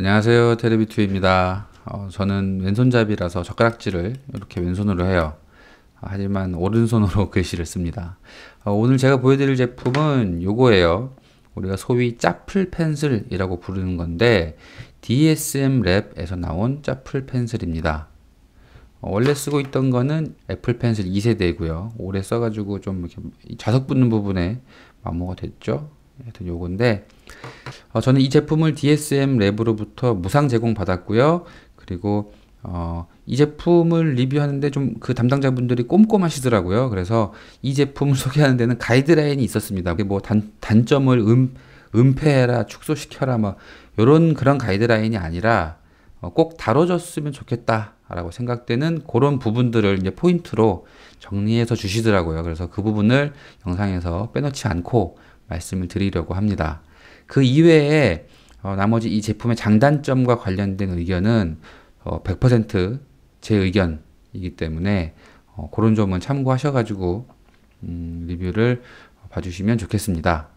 안녕하세요 테레비투입니다 어, 저는 왼손잡이라서 젓가락질을 이렇게 왼손으로 해요 하지만 오른손으로 글씨를 씁니다 어, 오늘 제가 보여드릴 제품은 요거예요 우리가 소위 짜플 펜슬이라고 부르는 건데 DSM 랩에서 나온 짜플 펜슬입니다 어, 원래 쓰고 있던 거는 애플 펜슬 2세대고요. 오래 써가지고 좀 이렇게 자석 붙는 부분에 마모가 됐죠. 하여튼 요건데 어, 저는 이 제품을 DSM 랩으로부터 무상 제공 받았고요. 그리고 어, 이 제품을 리뷰하는데 좀 그 담당자분들이 꼼꼼하시더라고요. 그래서 이 제품 소개하는 데는 가이드라인이 있었습니다. 뭐 단, 단점을 음, 은폐해라, 축소시켜라, 막 뭐 이런 그런 가이드라인이 아니라 어, 꼭 다뤄졌으면 좋겠다라고 생각되는 그런 부분들을 이제 포인트로 정리해서 주시더라고요. 그래서 그 부분을 영상에서 빼놓지 않고 말씀을 드리려고 합니다. 그 이외에 어, 나머지 이 제품의 장단점과 관련된 의견은 어, 100%제 의견이기 때문에 어, 그런 점은 참고하셔가지고 음, 리뷰를 봐주시면 좋겠습니다.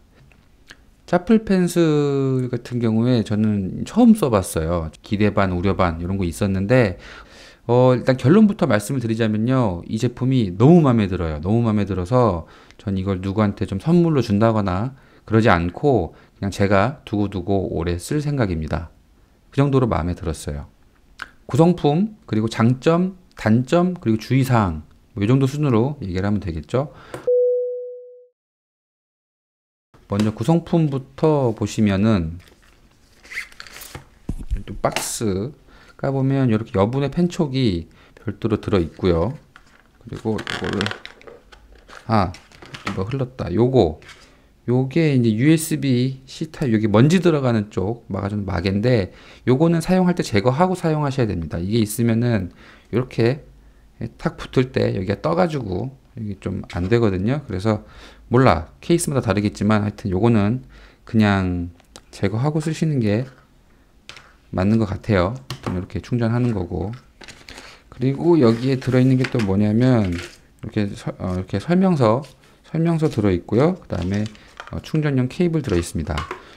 짜플 펜슬 같은 경우에 저는 처음 써봤어요. 기대 반, 우려 반 이런 거 있었는데 어, 일단 결론부터 말씀을 드리자면요. 이 제품이 너무 마음에 들어요. 너무 마음에 들어서 전 이걸 누구한테 좀 선물로 준다거나 그러지 않고 그냥 제가 두고두고 오래 쓸 생각입니다. 그 정도로 마음에 들었어요. 구성품, 그리고 장점, 단점, 그리고 주의사항 뭐이 정도 순으로 얘기를 하면 되겠죠. 먼저 구성품부터 보시면은 또 박스 까보면 이렇게 여분의 펜촉이 별도로 들어있고요. 그리고 이거를 아 이거 뭐 흘렀다. 요거 요게 이제 USB C 타입 여기 먼지 들어가는 쪽막아주 막인데 요거는 사용할 때 제거하고 사용하셔야 됩니다. 이게 있으면은 이렇게 탁 붙을 때 여기가 떠가지고 이게 좀 안 되거든요. 그래서 몰라 케이스마다 다르겠지만 하여튼 요거는 그냥 제거하고 쓰시는 게 맞는 것 같아요. 이렇게 충전하는 거고 그리고 여기에 들어있는 게 또 뭐냐면 이렇게 서, 어, 이렇게 설명서 설명서 들어있고요. 그 다음에 어, 충전용 케이블 들어있습니다.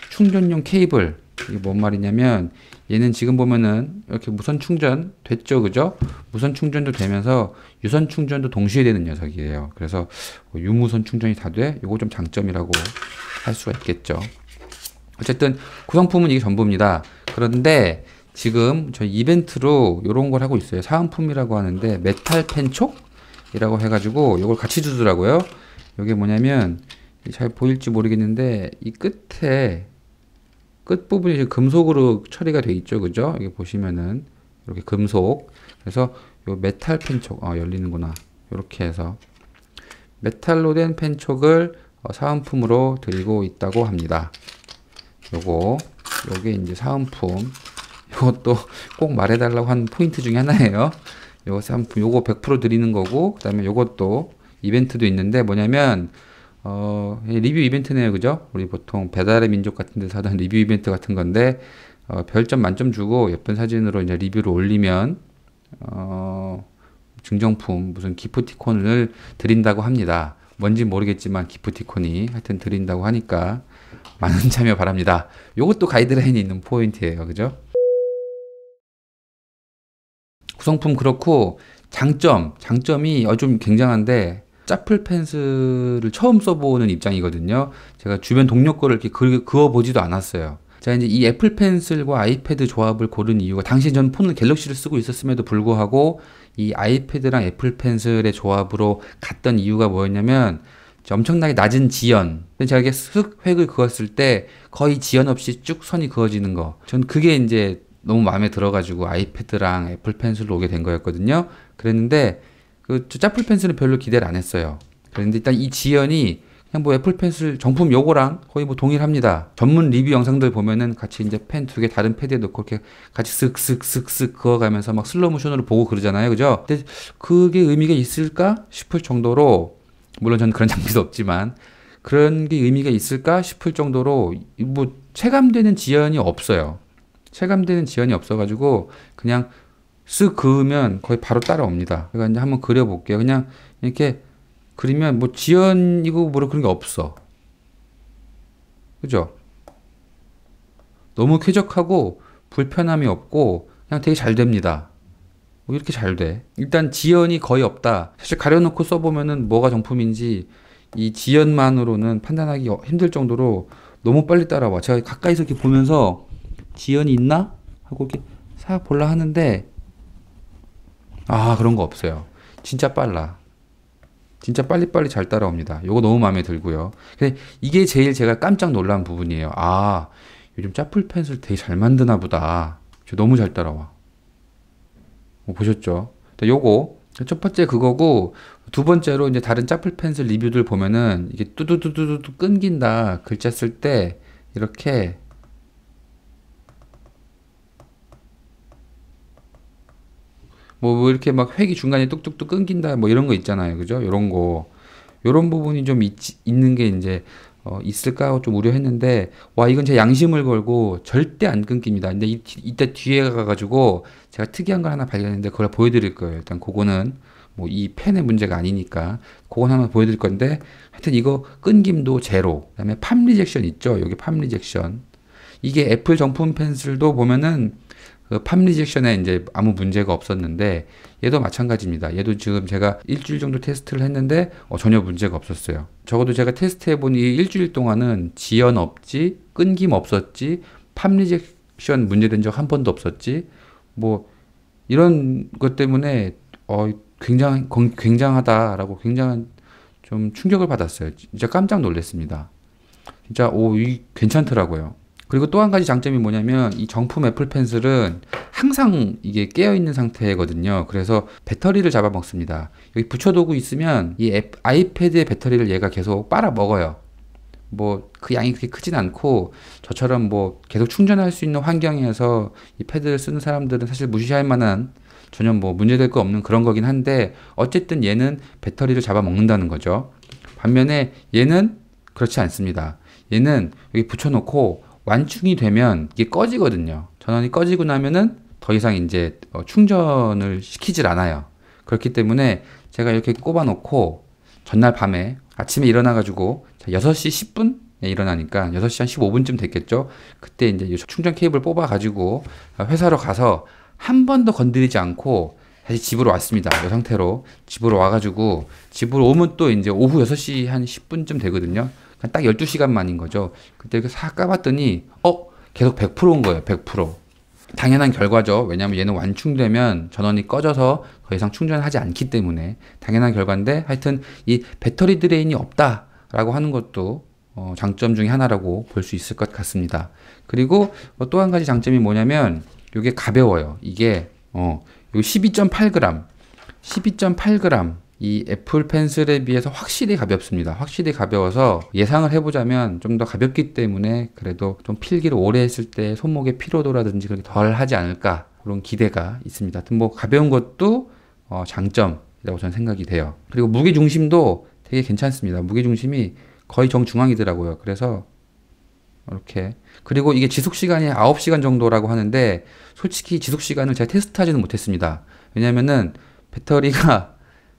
충전용 케이블 이게 뭔 말이냐면 얘는 지금 보면은 이렇게 무선 충전 됐죠 그죠 무선 충전도 되면서 유선 충전도 동시에 되는 녀석이에요 그래서 유무선 충전이 다돼요거좀 장점이라고 할 수가 있겠죠 어쨌든 구성품은 이게 전부입니다 그런데 지금 저희 이벤트로 요런걸 하고 있어요 사은품이라고 하는데 메탈 펜촉 이라고 해가지고 요걸 같이 주더라고요 이게 뭐냐면 잘 보일지 모르겠는데 이 끝에 끝 부분이 금속으로 처리가 돼 있죠, 그죠? 여기 보시면은 이렇게 금속. 그래서 요 메탈 펜촉 어, 열리는구나. 이렇게 해서 메탈로 된 펜촉을 어, 사은품으로 드리고 있다고 합니다. 요거 요게 이제 사은품. 요것도 꼭 말해달라고 한 포인트 중에 하나예요. 요거 사은품 요거 100% 드리는 거고 그다음에 요것도 이벤트도 있는데 뭐냐면 어, 리뷰 이벤트네요, 그죠? 우리 보통 배달의 민족 같은 데서 하던 리뷰 이벤트 같은 건데 어, 별점 만점 주고 예쁜 사진으로 이제 리뷰를 올리면 어, 증정품 무슨 기프티콘을 드린다고 합니다. 뭔지 모르겠지만 기프티콘이 하여튼 드린다고 하니까 많은 참여 바랍니다. 요것도 가이드라인이 있는 포인트예요, 그죠? 구성품 그렇고 장점 장점이 어, 좀 굉장한데 짜플 펜슬을 처음 써보는 입장이거든요. 제가 주변 동료 거를 이렇게 그, 어보지도 않았어요. 자 이제 이 애플 펜슬과 아이패드 조합을 고른 이유가 당시 저는 폰을 갤럭시를 쓰고 있었음에도 불구하고 이 아이패드랑 애플 펜슬의 조합으로 갔던 이유가 뭐였냐면 엄청나게 낮은 지연. 제가 이게 렇쓱 획을 그었을 때 거의 지연 없이 쭉 선이 그어지는 거. 전 그게 이제 너무 마음에 들어가지고 아이패드랑 애플 펜슬로 오게 된 거였거든요. 그랬는데 그짜플 펜슬은 별로 기대를 안 했어요. 그런데 일단 이 지연이 그냥 뭐 애플 펜슬 정품 요거랑 거의 뭐 동일합니다. 전문 리뷰 영상들 보면은 같이 이제 펜 두 개 다른 패드에 놓고 이렇게 같이 쓱쓱쓱쓱 그어가면서 막 슬로우 모션으로 보고 그러잖아요. 그죠? 근데 그게 의미가 있을까 싶을 정도로 물론 저는 그런 장비도 없지만 그런 게 의미가 있을까 싶을 정도로 뭐 체감되는 지연이 없어요. 체감되는 지연이 없어가지고 그냥 쓱 그으면 거의 바로 따라옵니다. 그러니까 이제 한번 그려볼게요. 그냥 이렇게 그리면 뭐 지연이고 뭐 그런 게 없어. 그죠? 너무 쾌적하고 불편함이 없고 그냥 되게 잘 됩니다. 뭐 이렇게 잘 돼. 일단 지연이 거의 없다. 사실 가려놓고 써보면은 뭐가 정품인지 이 지연만으로는 판단하기 어, 힘들 정도로 너무 빨리 따라와. 제가 가까이서 이렇게 보면서 지연이 있나? 하고 이렇게 싹 볼라 하는데 아, 그런 거 없어요. 진짜 빨라. 진짜 빨리빨리 잘 따라옵니다. 요거 너무 마음에 들고요. 근데 이게 제일 제가 깜짝 놀란 부분이에요. 아, 요즘 짜플 펜슬 되게 잘 만드나 보다. 저 너무 잘 따라와. 뭐 보셨죠? 요거 첫 번째 그거고 두 번째로 이제 다른 짜플 펜슬 리뷰들 보면은 이게 뚜두두두두 끊긴다 글자 쓸 때 이렇게 뭐, 뭐 이렇게 막 회기 중간에 뚝뚝뚝 끊긴다 뭐 이런 거 있잖아요. 그죠? 요런 거. 요런 부분이 좀 있, 있는 게 이제 어, 있을까 좀 우려했는데 와 이건 제 양심을 걸고 절대 안 끊깁니다. 근데 이, 이때 뒤에 가가지고 제가 특이한 걸 하나 발견했는데 그걸 보여드릴 거예요. 일단 그거는 뭐 이 펜의 문제가 아니니까 그건 하나 보여드릴 건데 하여튼 이거 끊김도 제로 그다음에 팜 리젝션 있죠 여기 팜 리젝션 이게 애플 정품 펜슬도 보면은 그팜 리젝션에 이제 아무 문제가 없었는데 얘도 마찬가지입니다. 얘도 지금 제가 일주일 정도 테스트를 했는데 어, 전혀 문제가 없었어요. 적어도 제가 테스트해본 이 일주일 동안은 지연 없지, 끊김 없었지, 팜 리젝션 문제된 적 한 번도 없었지, 뭐 이런 것 때문에 어, 굉장 굉장하다라고 굉장한 좀 충격을 받았어요. 진짜 깜짝 놀랐습니다. 진짜 오, 이 괜찮더라고요. 그리고 또 한 가지 장점이 뭐냐면 이 정품 애플 펜슬은 항상 이게 깨어 있는 상태거든요. 그래서 배터리를 잡아먹습니다. 여기 붙여두고 있으면 이 앱, 아이패드의 배터리를 얘가 계속 빨아 먹어요. 뭐 그 양이 그렇게 크진 않고 저처럼 뭐 계속 충전할 수 있는 환경에서 이 패드를 쓰는 사람들은 사실 무시할 만한 전혀 뭐 문제될 거 없는 그런 거긴 한데 어쨌든 얘는 배터리를 잡아먹는다는 거죠. 반면에 얘는 그렇지 않습니다. 얘는 여기 붙여놓고 완충이 되면 이게 꺼지거든요. 전원이 꺼지고 나면은 더 이상 이제 어, 충전을 시키질 않아요. 그렇기 때문에 제가 이렇게 꼽아 놓고 전날 밤에 아침에 일어나 가지고 6시 10분 에 예, 일어나니까 6시 한 15분쯤 됐겠죠. 그때 이제 충전 케이블 뽑아 가지고 회사로 가서 한 번도 건드리지 않고 다시 집으로 왔습니다. 이 그 상태로 집으로 와가지고 집으로 오면 또 이제 오후 6시 한 10분쯤 되거든요. 딱 12시간 만인 거죠. 그때 이렇게 그 싹 까봤더니, 어? 계속 100%인 거예요, 100%. 당연한 결과죠. 왜냐면 얘는 완충되면 전원이 꺼져서 더 이상 충전하지 않기 때문에 당연한 결과인데 하여튼 이 배터리 드레인이 없다라고 하는 것도 어, 장점 중에 하나라고 볼 수 있을 것 같습니다. 그리고 어, 또한 가지 장점이 뭐냐면 이게 가벼워요. 이게 어, 12.8g, 12.8g 이 애플 펜슬에 비해서 확실히 가볍습니다. 확실히 가벼워서 예상을 해보자면 좀 더 가볍기 때문에 그래도 좀 필기를 오래 했을 때 손목의 피로도라든지 그렇게 덜 하지 않을까 그런 기대가 있습니다. 하여튼 뭐 가벼운 것도 어 장점이라고 저는 생각이 돼요. 그리고 무게 중심도 되게 괜찮습니다. 무게 중심이 거의 정중앙이더라고요. 그래서 이렇게 그리고 이게 지속 시간이 9시간 정도라고 하는데 솔직히 지속 시간을 제가 테스트하지는 못했습니다. 왜냐면은 배터리가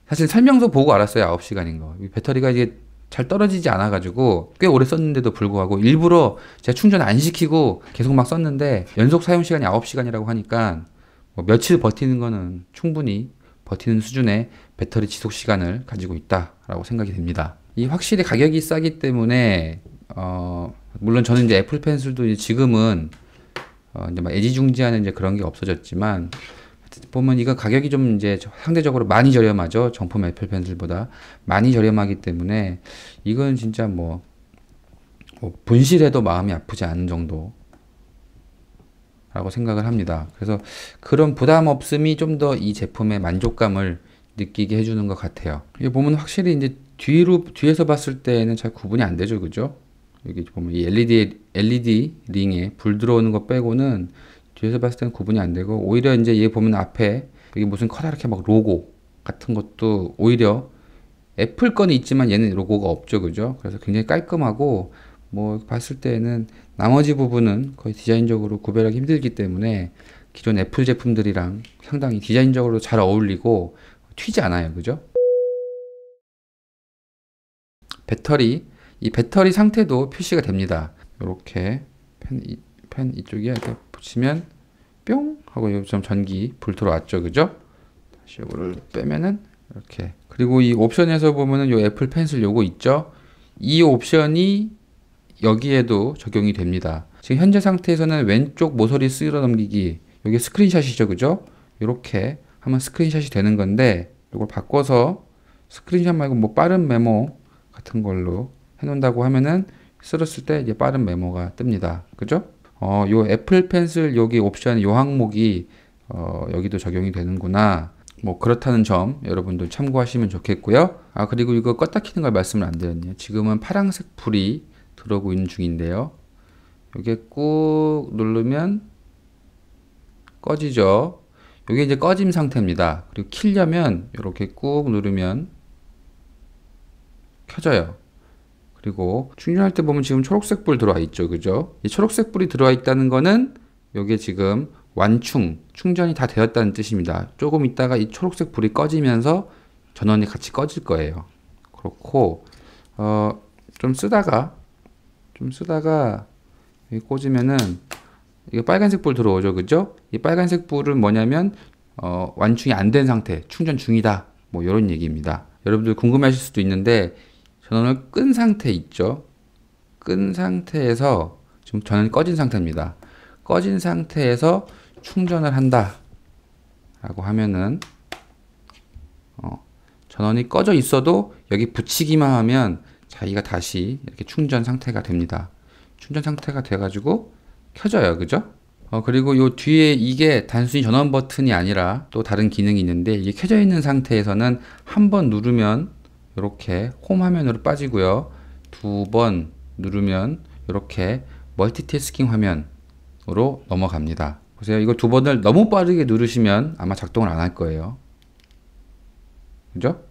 사실 설명서 보고 알았어요. 9시간인 거. 배터리가 이게 잘 떨어지지 않아가지고 꽤 오래 썼는데도 불구하고 일부러 제가 충전 안 시키고 계속 막 썼는데 연속 사용 시간이 9시간이라고 하니까 뭐 며칠 버티는 거는 충분히 버티는 수준의 배터리 지속 시간을 가지고 있다라고 생각이 됩니다. 이 확실히 가격이 싸기 때문에 어 물론 저는 이제 애플 펜슬도 지금은 어 이제 막 애지중지하는 이제 그런 게 없어졌지만 보면 이거 가격이 좀 이제 상대적으로 많이 저렴하죠. 정품 애플 펜슬보다 많이 저렴하기 때문에 이건 진짜 뭐, 뭐 분실해도 마음이 아프지 않은 정도 라고 생각을 합니다. 그래서 그런 부담 없음이 좀 더 이 제품의 만족감을 느끼게 해주는 것 같아요. 이게 보면 확실히 이제 뒤로, 뒤에서 봤을 때는 잘 구분이 안 되죠. 그죠? 여기 보면 이 LED, LED 링에 불 들어오는 거 빼고는 뒤에서 봤을 때는 구분이 안 되고 오히려 이제 얘 보면 앞에 여기 무슨 커다랗게 막 로고 같은 것도 오히려 애플 건이 있지만 얘는 로고가 없죠 그죠 그래서 굉장히 깔끔하고 뭐 봤을 때는 나머지 부분은 거의 디자인적으로 구별하기 힘들기 때문에 기존 애플 제품들이랑 상당히 디자인적으로 잘 어울리고 튀지 않아요 그죠 배터리 이 배터리 상태도 표시가 됩니다 이렇게 펜, 이, 펜 이쪽에 붙이면뿅 하고 여기 서 전기 불 들어왔죠 그죠 다시 요거를 네. 빼면은 이렇게 그리고 이 옵션에서 보면은 요 애플 펜슬 요거 있죠 이 옵션이 여기에도 적용이 됩니다 지금 현재 상태에서는 왼쪽 모서리 쓸어 넘기기 요게 스크린샷이죠 그죠 요렇게 하면 스크린샷이 되는 건데 이걸 바꿔서 스크린샷 말고 뭐 빠른 메모 같은 걸로 해놓는다고 하면은 쓸었을 때 이제 빠른 메모가 뜹니다 그죠 어, 요 애플 펜슬 여기 옵션 요 항목이 어, 여기도 적용이 되는구나. 뭐 그렇다는 점 여러분들 참고하시면 좋겠고요. 아 그리고 이거 껐다 키는 걸 말씀을 안 드렸네요. 지금은 파란색 불이 들어오고 있는 중인데요. 이게 꾹 누르면 꺼지죠. 이게 이제 꺼짐 상태입니다. 그리고 키려면 이렇게 꾹 누르면 켜져요. 그리고 충전할 때 보면 지금 초록색 불 들어와 있죠. 그죠? 이 초록색 불이 들어와 있다는 거는 요게 지금 완충, 충전이 다 되었다는 뜻입니다. 조금 있다가 이 초록색 불이 꺼지면서 전원이 같이 꺼질 거예요. 그렇고 어, 좀 쓰다가 좀 쓰다가 여기 꽂으면은 이게 빨간색 불 들어오죠. 그죠? 이 빨간색 불은 뭐냐면 어, 완충이 안 된 상태, 충전 중이다. 뭐 이런 얘기입니다. 여러분들 궁금하실 수도 있는데 전원을 끈 상태 있죠. 끈 상태에서 지금 전원이 꺼진 상태입니다. 꺼진 상태에서 충전을 한다. 라고 하면은 어, 전원이 꺼져 있어도 여기 붙이기만 하면 자기가 다시 이렇게 충전 상태가 됩니다. 충전 상태가 돼가지고 켜져요. 그죠? 어, 그리고 요 뒤에 이게 단순히 전원 버튼이 아니라 또 다른 기능이 있는데 이게 켜져 있는 상태에서는 한 번 누르면 이렇게 홈 화면으로 빠지고요. 두 번 누르면 이렇게 멀티태스킹 화면으로 넘어갑니다. 보세요. 이거 두 번을 너무 빠르게 누르시면 아마 작동을 안 할 거예요. 그죠?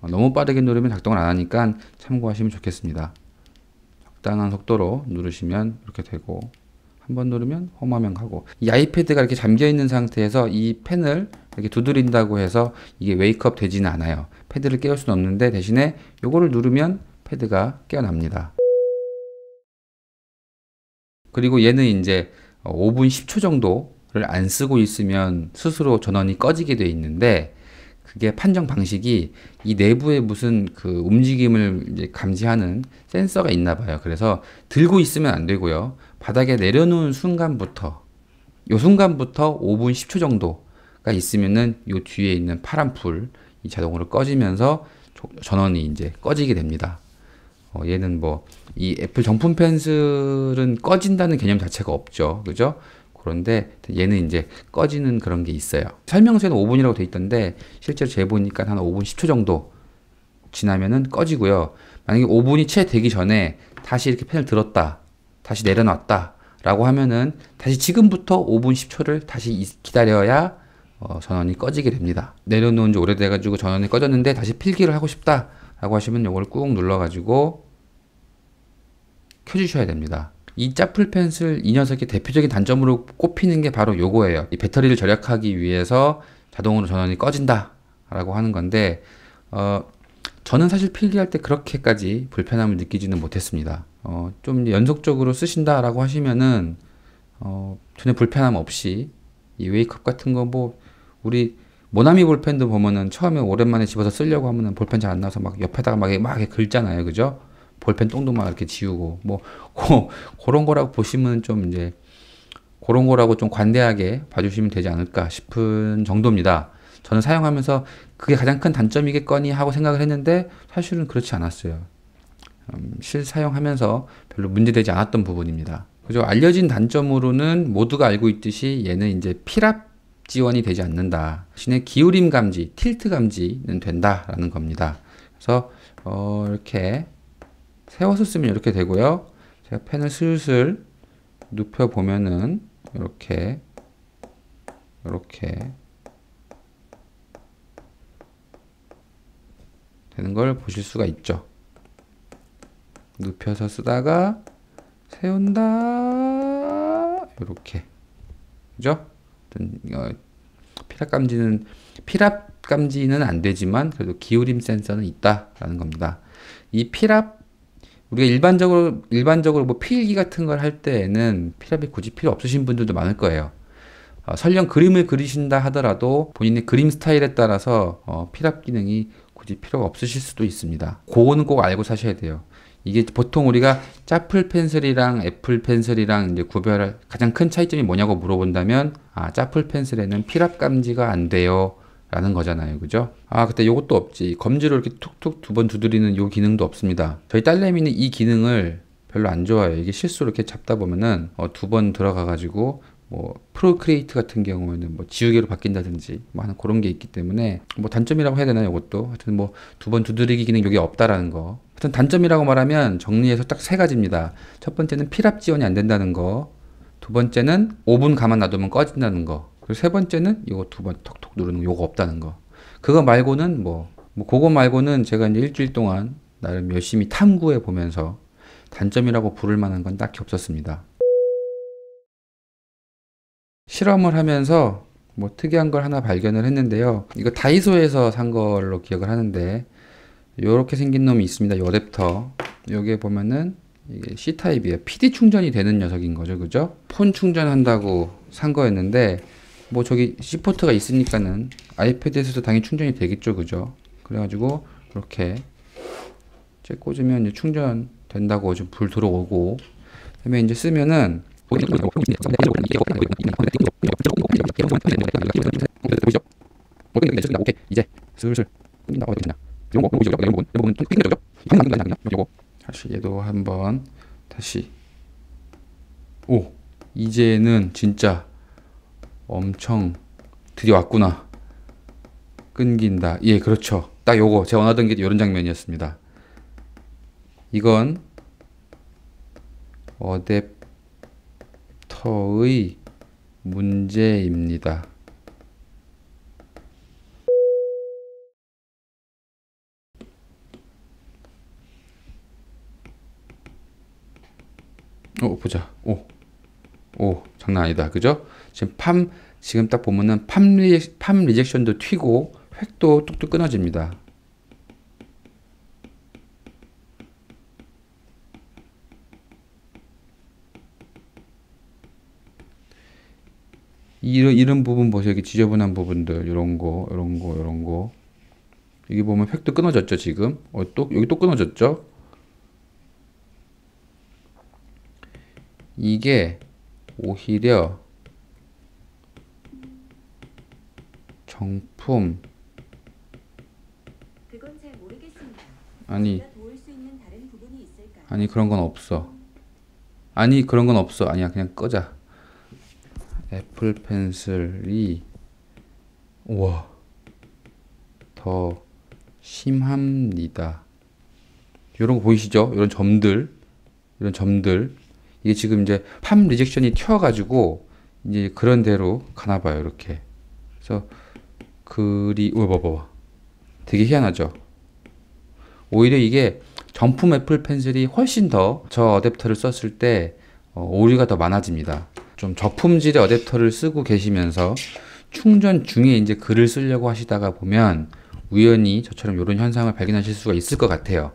어, 너무 빠르게 누르면 작동을 안 하니까 참고하시면 좋겠습니다. 적당한 속도로 누르시면 이렇게 되고 한 번 누르면 홈 화면 가고 이 아이패드가 이렇게 잠겨 있는 상태에서 이 펜을 이렇게 두드린다고 해서 이게 웨이크업 되지는 않아요. 패드를 깨울 수는 없는데 대신에 요거를 누르면 패드가 깨어납니다. 그리고 얘는 이제 5분 어, 10초 정도를 안 쓰고 있으면 스스로 전원이 꺼지게 돼 있는데 그게 판정 방식이 이 내부에 무슨 그 움직임을 감지하는 센서가 있나 봐요. 그래서 들고 있으면 안 되고요. 바닥에 내려놓은 순간부터 요 순간부터 5분 10초 정도가 있으면은 요 뒤에 있는 파란 불이 자동으로 꺼지면서 전원이 이제 꺼지게 됩니다. 어, 얘는 뭐 이 애플 정품 펜슬은 꺼진다는 개념 자체가 없죠. 그죠? 그런데 얘는 이제 꺼지는 그런 게 있어요. 설명서에는 5분이라고 돼 있던데 실제로 재보니까 한 5분 10초 정도 지나면은 꺼지고요. 만약에 5분이 채 되기 전에 다시 이렇게 펜을 들었다. 다시 내려놨다. 라고 하면은 다시 지금부터 5분 10초를 다시 기다려야 어, 전원이 꺼지게 됩니다. 내려놓은 지 오래돼가지고 전원이 꺼졌는데 다시 필기를 하고 싶다라고 하시면 이걸 꾹 눌러가지고 켜주셔야 됩니다. 이짜플 펜슬 이 녀석의 대표적인 단점으로 꼽히는 게 바로 요거예요. 이 배터리를 절약하기 위해서 자동으로 전원이 꺼진다라고 하는 건데 어, 저는 사실 필기할 때 그렇게까지 불편함을 느끼지는 못했습니다. 어, 좀 연속적으로 쓰신다라고 하시면은 어, 전혀 불편함 없이 이 웨이크업 같은 거뭐 우리 모나미 볼펜도 보면은 처음에 오랜만에 집어서 쓰려고 하면은 볼펜 잘 안 나와서 막 옆에다가 막, 막이 긁잖아요. 그죠? 볼펜 똥도 막 이렇게 지우고, 뭐, 고, 그런 거라고 보시면 좀 이제, 그런 거라고 좀 관대하게 봐주시면 되지 않을까 싶은 정도입니다. 저는 사용하면서 그게 가장 큰 단점이겠거니 하고 생각을 했는데 사실은 그렇지 않았어요. 음, 실 사용하면서 별로 문제되지 않았던 부분입니다. 그죠? 알려진 단점으로는 모두가 알고 있듯이 얘는 이제 피랍 지원이 되지 않는다. 신의 기울임 감지, 틸트 감지는 된다라는 겁니다. 그래서 어, 이렇게 세워서 쓰면 이렇게 되고요. 제가 펜을 슬슬 눕혀 보면은 이렇게 이렇게 되는 걸 보실 수가 있죠. 눕혀서 쓰다가 세운다 이렇게 그죠? 어떤 어, 피랍 감지는 피랍 감지는 안 되지만 그래도 기울임 센서는 있다라는 겁니다. 이 피랍 우리가 일반적으로 일반적으로 뭐 필기 같은 걸 할 때에는 피랍이 굳이 필요 없으신 분들도 많을 거예요. 어, 설령 그림을 그리신다 하더라도 본인의 그림 스타일에 따라서 어, 피랍 기능이 굳이 필요가 없으실 수도 있습니다. 그거는 꼭 알고 사셔야 돼요. 이게 보통 우리가 짜플 펜슬이랑 애플 펜슬이랑 이제 구별할 가장 큰 차이점이 뭐냐고 물어본다면 아 짜플 펜슬에는 필압 감지가 안 돼요 라는 거잖아요 그죠 아 그때 요것도 없지 검지로 이렇게 툭툭 두 번 두드리는 요 기능도 없습니다 저희 딸내미는 이 기능을 별로 안 좋아해요 이게 실수로 이렇게 잡다 보면은 어, 두 번 들어가 가지고 뭐 프로크리에이트 같은 경우에는 뭐 지우개로 바뀐다든지 뭐 하는 그런 게 있기 때문에 뭐 단점이라고 해야 되나 요 이것도 하여튼 뭐 두 번 두드리기 기능 여기 없다라는 거 하여튼 단점이라고 말하면 정리해서 딱 세 가지입니다. 첫 번째는 필압 지원이 안 된다는 거. 두 번째는 5분 가만 놔두면 꺼진다는 거. 그리고 세 번째는 이거 두 번 톡톡 누르는 거 요거 없다는 거. 그거 말고는 뭐, 뭐 그거 말고는 제가 이제 일주일 동안 나름 열심히 탐구해 보면서 단점이라고 부를 만한 건 딱히 없었습니다. 실험을 하면서 뭐 특이한 걸 하나 발견을 했는데요. 이거 다이소에서 산 걸로 기억을 하는데 이렇게 생긴 놈이 있습니다. 요 어댑터. 여기에 보면은 이게 C타입이에요. PD 충전이 되는 녀석인 거죠. 그죠? 폰 충전한다고 산 거였는데 뭐 저기 C포트가 있으니까는 아이패드에서도 당연히 충전이 되겠죠. 그죠? 그래가지고 이렇게 이제 꽂으면 이제 충전 된다고 지금 불 들어오고 그다음에 이제 쓰면은 이제 슬슬 영이죠. 이런 부분, 이런 부분 핵심적이죠. 방금 남긴 거아니 요거. 다시 얘도 한번 다시. 오, 이제는 진짜 엄청 드디어 왔구나. 끊긴다. 예, 그렇죠. 딱 요거 제가 원하던 게 이런 장면이었습니다. 이건 어댑터의 문제입니다. 어, 보자. 오. 오, 장난 아니다. 그죠? 지금 팜, 지금 딱 보면은 팜, 리젝, 팜 리젝션도 튀고, 획도 뚝뚝 끊어집니다. 이런, 이런 부분 보세요. 이렇게 지저분한 부분들. 이런 거, 이런 거, 이런 거. 여기 보면 획도 끊어졌죠, 지금? 어, 또, 여기 또 끊어졌죠? 이게 오히려 정품 아니 아니 그런 건 없어 아니 그런 건 없어 아니야 그냥 꺼자 애플 펜슬이 우와 더 심합니다 이런 거 보이시죠? 이런 점들 이런 점들 이게 지금 이제 팜 리젝션이 튀어가지고 이제 그런 대로 가나 봐요. 이렇게. 그래서 글이 어, 봐봐 되게 희한하죠. 오히려 이게 정품 애플 펜슬이 훨씬 더 저 어댑터를 썼을 때 어, 오류가 더 많아집니다. 좀 저품질의 어댑터를 쓰고 계시면서 충전 중에 이제 글을 쓰려고 하시다가 보면 우연히 저처럼 이런 현상을 발견하실 수가 있을 것 같아요.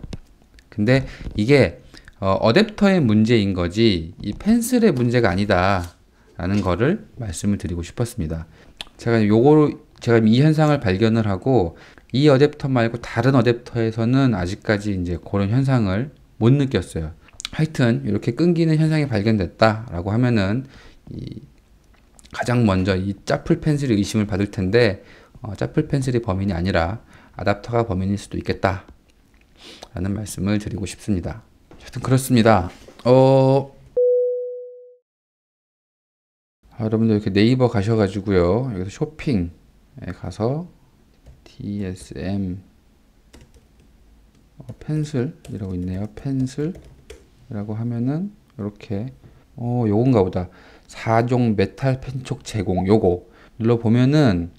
근데 이게 어, 댑터의 문제인 거지 이 펜슬의 문제가 아니다 라는 거를 말씀을 드리고 싶었습니다 제가 요거 제가 이 현상을 발견을 하고 이 어댑터 말고 다른 어댑터에서는 아직까지 이제 그런 현상을 못 느꼈어요 하여튼 이렇게 끊기는 현상이 발견됐다 라고 하면은 가장 먼저 이 짜플 펜슬이 의심을 받을 텐데 어, 짜플 펜슬이 범인이 아니라 아답터가 범인일 수도 있겠다 라는 말씀을 드리고 싶습니다 여튼 그렇습니다. 어 아, 여러분들 이렇게 네이버 가셔가지고요 여기서 쇼핑에 가서 DSM 어, 펜슬이라고 있네요. 펜슬이라고 하면은 이렇게 어 요건가 보다. 4종 메탈 펜촉 제공 요거 눌러 보면은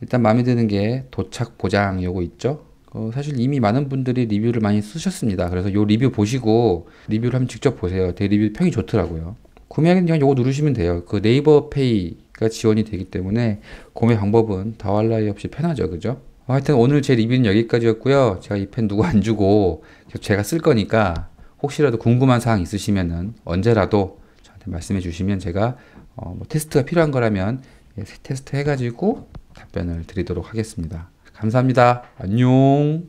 일단 마음에 드는 게 도착 보장 요거 있죠. 어, 사실 이미 많은 분들이 리뷰를 많이 쓰셨습니다. 그래서 요 리뷰 보시고 리뷰를 한번 직접 보세요. 대리뷰 평이 좋더라고요. 구매하기는 그냥 요거 누르시면 돼요. 그 네이버 페이가 지원이 되기 때문에 구매 방법은 다할 나위 없이 편하죠. 그죠? 어, 하여튼 오늘 제 리뷰는 여기까지였고요. 제가 이 펜 누구 안 주고 제가 쓸 거니까 혹시라도 궁금한 사항 있으시면은 언제라도 저한테 말씀해 주시면 제가 어, 뭐 테스트가 필요한 거라면 예, 테스트 해가지고 답변을 드리도록 하겠습니다. 감사합니다. 안녕.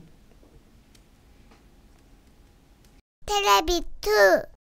텔레비 2